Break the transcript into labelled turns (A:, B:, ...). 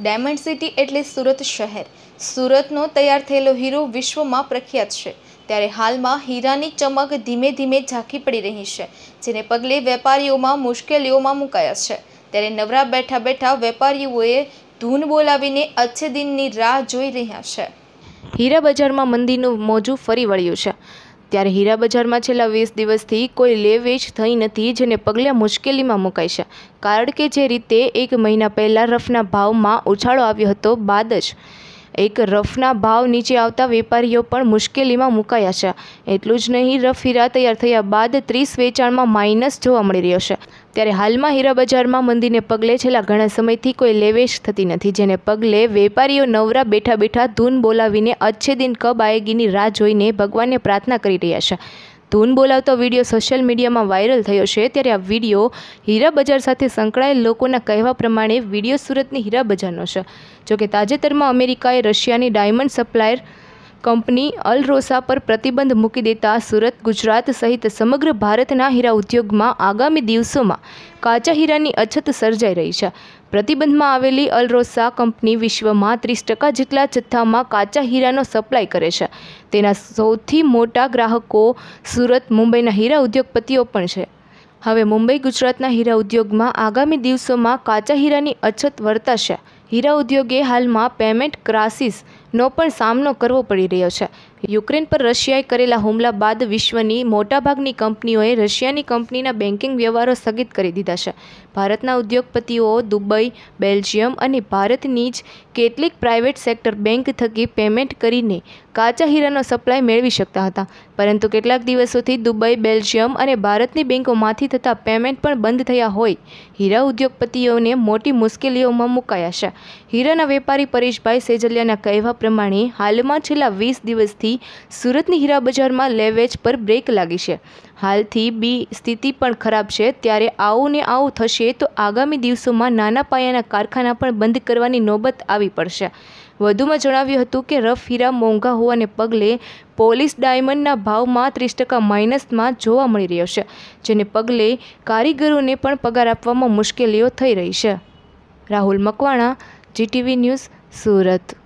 A: diamond city એટલે સુરત શહેર સુરતનો તૈયાર થયેલો હીરો વિશ્વમાં પ્રખ્યાત છે ત્યારે હાલમાં હીરાની ચમક ધીમે ધીમે ઝાંખી પડી રહી છે જેને પગલે વેપારીઓમાં મુશ્કેલીઓમાં મુકાયા છે ત્યારે નવરા બેઠા બેઠા વેપારીઓએ ધૂન બોલાવીને અચ્છે દિનની રાહ જોઈ રહ્યા છે
B: હીરા બજારમાં મંદીનું મોજું ફરી વળ્યું છે ત્યારે હીરા બજારમાં છેલ્લા વીસ દિવસથી કોઈ લે વેચ થઈ નથી જેને પગલે મુશ્કેલીમાં મુકાય છે કારણ કે જે રીતે એક મહિના પહેલાં રફના ભાવમાં ઉછાળો આવ્યો હતો બાદ જ એક રફના ભાવ નીચે આવતા વેપારીઓ પણ મુશ્કેલીમાં મુકાયા છે એટલું જ નહીં રફ હીરા તૈયાર થયા બાદ ત્રીસ વેચાણમાં માઇનસ જોવા મળી રહ્યો છે ત્યારે હાલમાં હીરા બજારમાં મંદીને પગલે છેલ્લા ઘણા સમયથી કોઈ લેવેશ થતી નથી જેને પગલે વેપારીઓ નવરા બેઠા બેઠા ધૂન બોલાવીને અચ્છે દિન કબ આયેગીની રાહ જોઈને ભગવાનને પ્રાર્થના કરી રહ્યા છે ધૂન બોલાવતો વિડીયો સોશિયલ મીડિયામાં વાયરલ થયો છે ત્યારે આ વિડીયો હીરા બજાર સાથે સંકળાયેલ લોકોના કહેવા પ્રમાણે વિડીયો સુરતની હીરા બજારનો છે જોકે તાજેતરમાં અમેરિકાએ રશિયાની ડાયમંડ સપ્લાયર કંપની અલરોસા પર પ્રતિબંધ મૂકી દેતા સુરત ગુજરાત સહિત સમગ્ર ભારતના હીરા ઉદ્યોગમાં આગામી દિવસોમાં કાચા હીરાની અછત સર્જાઈ રહી છે પ્રતિબંધમાં આવેલી અલરોસા કંપની વિશ્વમાં ત્રીસ ટકા જેટલા જથ્થામાં કાચા હીરાનો સપ્લાય કરે છે તેના સૌથી મોટા ગ્રાહકો સુરત મુંબઈના હીરા ઉદ્યોગપતિઓ પણ છે હવે મુંબઈ ગુજરાતના હીરા ઉદ્યોગમાં આગામી દિવસોમાં કાચા હીરાની અછત વર્તાશે હીરા ઉદ્યોગે હાલમાં પેમેન્ટ ક્રાસિસ નો પણ સામનો કરવો પડી રહ્યો છે યુક્રેન પર રશિયાએ કરેલા હુમલા બાદ વિશ્વની મોટાભાગની કંપનીઓએ રશિયાની કંપનીના બેન્કિંગ વ્યવહારો સ્થગિત કરી દીધા છે ભારતના ઉદ્યોગપતિઓ દુબઈ બેલ્જિયમ અને ભારતની જ કેટલીક પ્રાઇવેટ સેક્ટર બેંક થકી પેમેન્ટ કરીને કાચા હીરાનો સપ્લાય મેળવી શકતા હતા પરંતુ કેટલાક દિવસોથી દુબઈ બેલ્જિયમ અને ભારતની બેંકોમાંથી થતા પેમેન્ટ પણ બંધ થયા હોય હીરા ઉદ્યોગપતિઓને મોટી મુશ્કેલીઓમાં મુકાયા છે હીરાના વેપારી પરેશભાઈ સેજલિયાના કહેવા પ્રમાણે હાલમાં છેલ્લા વીસ દિવસથી સુરતની હીરા બજારમાં લેવેચ પર બ્રેક લાગી છે હાલથી બી સ્થિતિ પણ ખરાબ છે ત્યારે આવું ને આવું થશે તો આગામી દિવસોમાં નાના પાયાના કારખાના પણ બંધ કરવાની નોબત આવી પડશે વધુમાં જણાવ્યું હતું કે રફ હીરા મોંઘા હોવાને પગલે પોલીસ ડાયમંડના ભાવમાં ત્રીસ ટકા માઇનસમાં જોવા મળી રહ્યો છે જેને પગલે કારીગરોને પણ પગાર આપવામાં મુશ્કેલીઓ થઈ રહી છે રાહુલ મકવાણા જીટીવી ન્યૂઝ સુરત